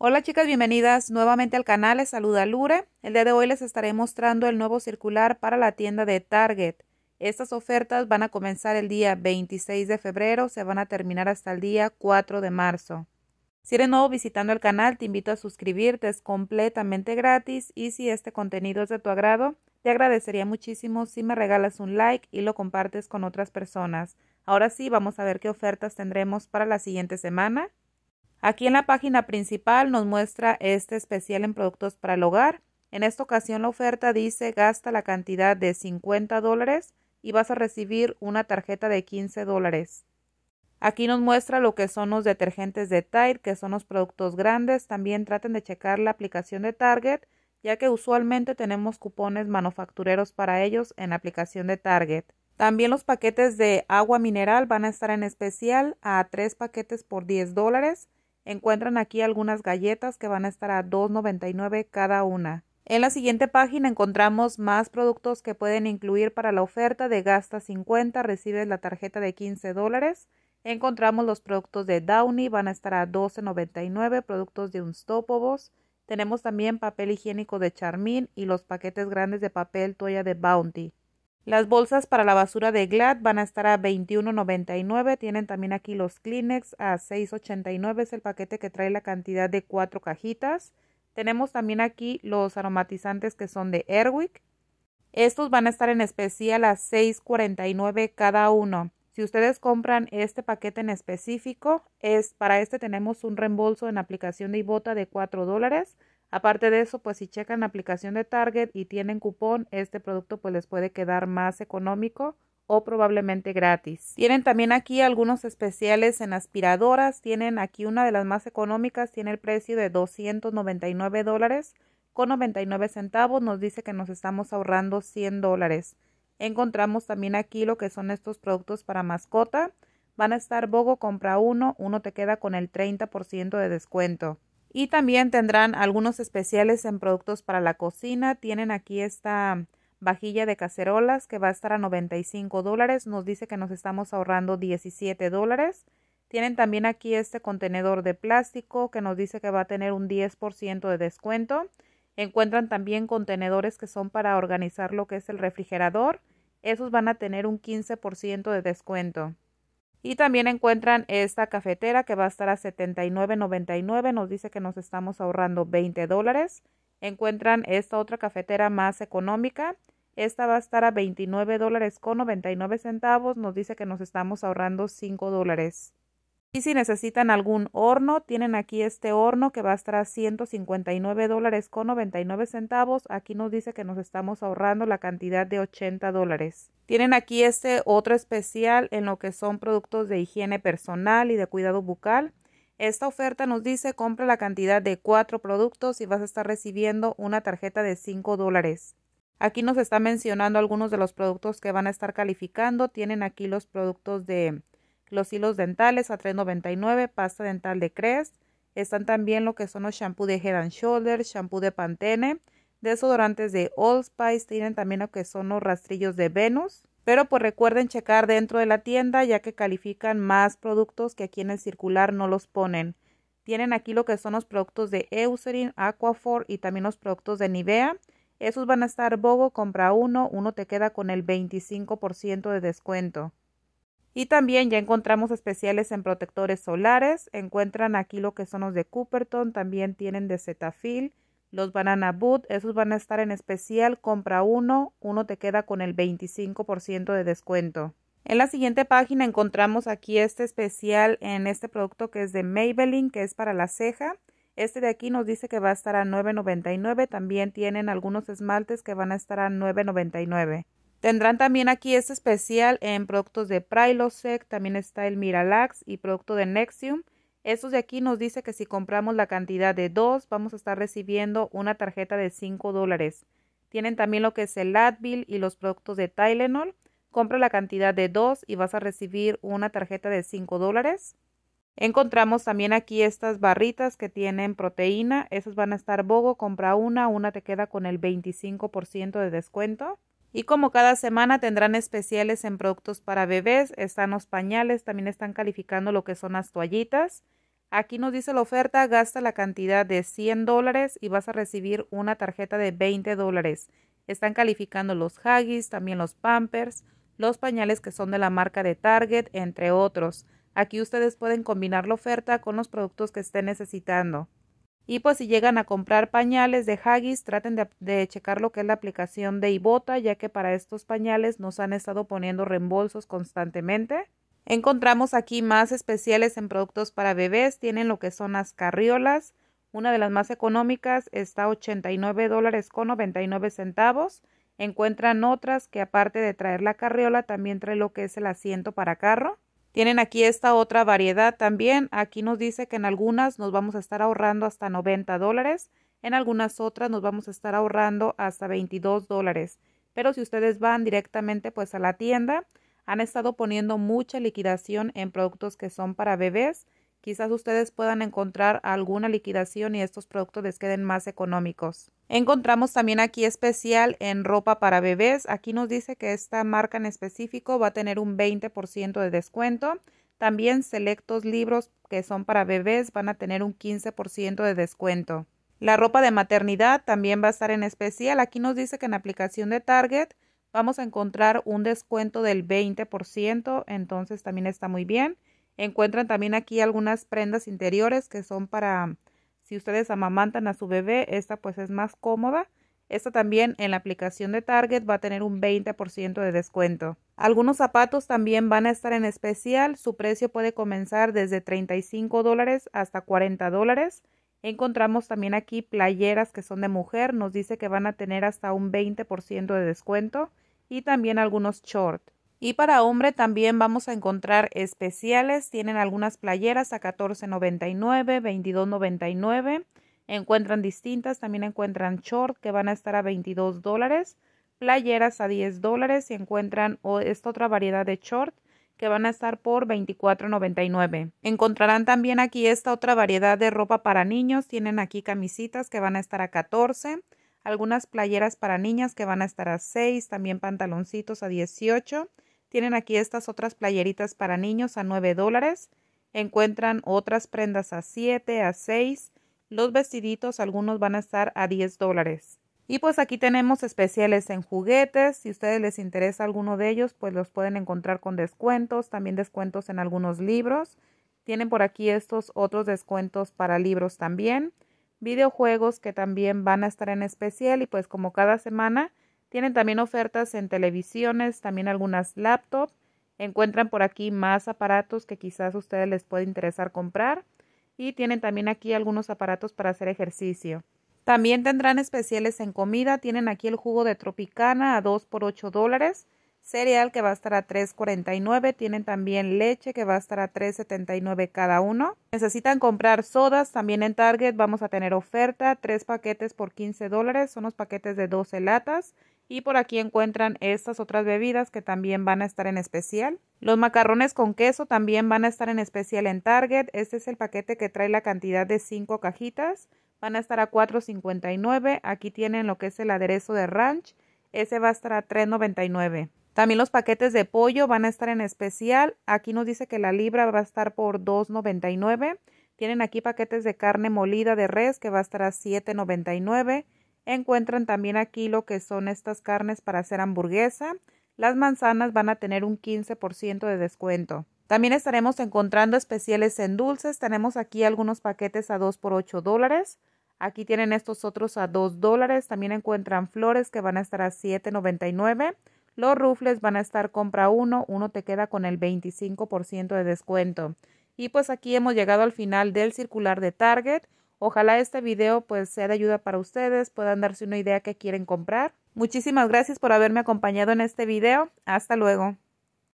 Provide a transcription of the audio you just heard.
Hola chicas, bienvenidas nuevamente al canal, les saluda Lure. El día de hoy les estaré mostrando el nuevo circular para la tienda de Target. Estas ofertas van a comenzar el día 26 de febrero, se van a terminar hasta el día 4 de marzo. Si eres nuevo visitando el canal, te invito a suscribirte, es completamente gratis y si este contenido es de tu agrado, te agradecería muchísimo si me regalas un like y lo compartes con otras personas. Ahora sí, vamos a ver qué ofertas tendremos para la siguiente semana. Aquí en la página principal nos muestra este especial en productos para el hogar. En esta ocasión la oferta dice gasta la cantidad de 50 dólares y vas a recibir una tarjeta de 15 dólares. Aquí nos muestra lo que son los detergentes de Tide, que son los productos grandes. También traten de checar la aplicación de Target, ya que usualmente tenemos cupones manufactureros para ellos en la aplicación de Target. También los paquetes de agua mineral van a estar en especial a tres paquetes por 10 dólares. Encuentran aquí algunas galletas que van a estar a $2.99 cada una. En la siguiente página encontramos más productos que pueden incluir para la oferta de gasta 50, recibes la tarjeta de 15 dólares. Encontramos los productos de Downy, van a estar a $12.99, productos de Unstoppables, Tenemos también papel higiénico de Charmin y los paquetes grandes de papel toalla de Bounty. Las bolsas para la basura de Glad van a estar a $21.99. Tienen también aquí los Kleenex a $6.89. Es el paquete que trae la cantidad de cuatro cajitas. Tenemos también aquí los aromatizantes que son de Erwick Estos van a estar en especial a $6.49 cada uno. Si ustedes compran este paquete en específico, es para este tenemos un reembolso en aplicación de Ibota de $4 Aparte de eso, pues si checan la aplicación de Target y tienen cupón, este producto pues les puede quedar más económico o probablemente gratis. Tienen también aquí algunos especiales en aspiradoras, tienen aquí una de las más económicas, tiene el precio de 299 dólares con 99 centavos, nos dice que nos estamos ahorrando 100 dólares. Encontramos también aquí lo que son estos productos para mascota, van a estar Bogo compra uno, uno te queda con el 30% de descuento. Y también tendrán algunos especiales en productos para la cocina. Tienen aquí esta vajilla de cacerolas que va a estar a 95 dólares. Nos dice que nos estamos ahorrando 17 dólares. Tienen también aquí este contenedor de plástico que nos dice que va a tener un 10% de descuento. Encuentran también contenedores que son para organizar lo que es el refrigerador. Esos van a tener un 15% de descuento. Y también encuentran esta cafetera que va a estar a $79.99. Nos dice que nos estamos ahorrando 20 dólares. Encuentran esta otra cafetera más económica. Esta va a estar a $29.99 dólares con nueve centavos. Nos dice que nos estamos ahorrando 5 dólares. Y si necesitan algún horno, tienen aquí este horno que va a estar a 159 dólares con 99 centavos. Aquí nos dice que nos estamos ahorrando la cantidad de 80 dólares. Tienen aquí este otro especial en lo que son productos de higiene personal y de cuidado bucal. Esta oferta nos dice compra la cantidad de cuatro productos y vas a estar recibiendo una tarjeta de 5 dólares. Aquí nos está mencionando algunos de los productos que van a estar calificando. Tienen aquí los productos de los hilos dentales a $3.99, pasta dental de Crest. Están también lo que son los shampoos de Head and Shoulders, shampoo de Pantene, desodorantes de Old Spice, tienen también lo que son los rastrillos de Venus. Pero pues recuerden checar dentro de la tienda ya que califican más productos que aquí en el circular no los ponen. Tienen aquí lo que son los productos de Eucerin, Aquaphor y también los productos de Nivea. Esos van a estar Bogo, compra uno, uno te queda con el 25% de descuento. Y también ya encontramos especiales en protectores solares. Encuentran aquí lo que son los de Cooperton, también tienen de Cetaphil, los Banana Boot, esos van a estar en especial, compra uno, uno te queda con el 25% de descuento. En la siguiente página encontramos aquí este especial en este producto que es de Maybelline, que es para la ceja. Este de aquí nos dice que va a estar a $9.99. También tienen algunos esmaltes que van a estar a $9.99. Tendrán también aquí este especial en productos de Prilosec, también está el Miralax y producto de Nexium. Estos de aquí nos dice que si compramos la cantidad de 2 vamos a estar recibiendo una tarjeta de 5 dólares. Tienen también lo que es el Advil y los productos de Tylenol. Compra la cantidad de 2 y vas a recibir una tarjeta de 5 dólares. Encontramos también aquí estas barritas que tienen proteína. Esas van a estar Bogo, compra una, una te queda con el 25% de descuento. Y como cada semana tendrán especiales en productos para bebés, están los pañales, también están calificando lo que son las toallitas. Aquí nos dice la oferta, gasta la cantidad de 100 dólares y vas a recibir una tarjeta de 20 dólares. Están calificando los Haggis, también los Pampers, los pañales que son de la marca de Target, entre otros. Aquí ustedes pueden combinar la oferta con los productos que estén necesitando. Y pues si llegan a comprar pañales de Haggis, traten de, checar lo que es la aplicación de Ibota, ya que para estos pañales nos han estado poniendo reembolsos constantemente. Encontramos aquí más especiales en productos para bebés, tienen lo que son las carriolas, una de las más económicas está 89 dólares con 99 centavos. Encuentran otras que aparte de traer la carriola también trae lo que es el asiento para carro. Tienen aquí esta otra variedad también. Aquí nos dice que en algunas nos vamos a estar ahorrando hasta 90 dólares. En algunas otras nos vamos a estar ahorrando hasta 22 dólares. Pero si ustedes van directamente pues a la tienda, han estado poniendo mucha liquidación en productos que son para bebés quizás ustedes puedan encontrar alguna liquidación y estos productos les queden más económicos. Encontramos también aquí especial en ropa para bebés. Aquí nos dice que esta marca en específico va a tener un 20% de descuento. También selectos libros que son para bebés van a tener un 15% de descuento. La ropa de maternidad también va a estar en especial. Aquí nos dice que en aplicación de Target vamos a encontrar un descuento del 20%, entonces también está muy bien. Encuentran también aquí algunas prendas interiores que son para si ustedes amamantan a su bebé, esta pues es más cómoda. Esta también en la aplicación de Target va a tener un 20% de descuento. Algunos zapatos también van a estar en especial. Su precio puede comenzar desde 35 dólares hasta 40 dólares. Encontramos también aquí playeras que son de mujer. Nos dice que van a tener hasta un 20% de descuento. Y también algunos shorts. Y para hombre también vamos a encontrar especiales. Tienen algunas playeras a $14.99, $22.99. Encuentran distintas. También encuentran short que van a estar a $22 dólares. Playeras a $10 dólares. Y encuentran esta otra variedad de short que van a estar por $24.99. Encontrarán también aquí esta otra variedad de ropa para niños. Tienen aquí camisitas que van a estar a 14, algunas playeras para niñas que van a estar a 6, también pantaloncitos a 18 tienen aquí estas otras playeritas para niños a 9 dólares. Encuentran otras prendas a 7, a 6. Los vestiditos, algunos van a estar a 10 dólares. Y pues aquí tenemos especiales en juguetes. Si a ustedes les interesa alguno de ellos, pues los pueden encontrar con descuentos, también descuentos en algunos libros. Tienen por aquí estos otros descuentos para libros también. Videojuegos que también van a estar en especial y pues como cada semana tienen también ofertas en televisiones, también algunas laptops. Encuentran por aquí más aparatos que quizás a ustedes les pueda interesar comprar. Y tienen también aquí algunos aparatos para hacer ejercicio. También tendrán especiales en comida. Tienen aquí el jugo de Tropicana a 2 por 8 dólares. Cereal que va a estar a 3.49. Tienen también leche que va a estar a 3.79 cada uno. Necesitan comprar sodas. También en Target vamos a tener oferta. Tres paquetes por 15 dólares. Son los paquetes de 12 latas. Y por aquí encuentran estas otras bebidas que también van a estar en especial. Los macarrones con queso también van a estar en especial en Target. Este es el paquete que trae la cantidad de 5 cajitas. Van a estar a $4.59. Aquí tienen lo que es el aderezo de ranch. Ese va a estar a $3.99. También los paquetes de pollo van a estar en especial. Aquí nos dice que la libra va a estar por $2.99. Tienen aquí paquetes de carne molida de res que va a estar a $7.99. Encuentran también aquí lo que son estas carnes para hacer hamburguesa. Las manzanas van a tener un 15% de descuento. También estaremos encontrando especiales en dulces. Tenemos aquí algunos paquetes a 2 por 8 dólares. Aquí tienen estos otros a 2 dólares. También encuentran flores que van a estar a 7.99. Los rufles van a estar compra uno. Uno te queda con el 25% de descuento. Y pues aquí hemos llegado al final del circular de Target. Ojalá este video pues sea de ayuda para ustedes, puedan darse una idea que quieren comprar. Muchísimas gracias por haberme acompañado en este video. Hasta luego.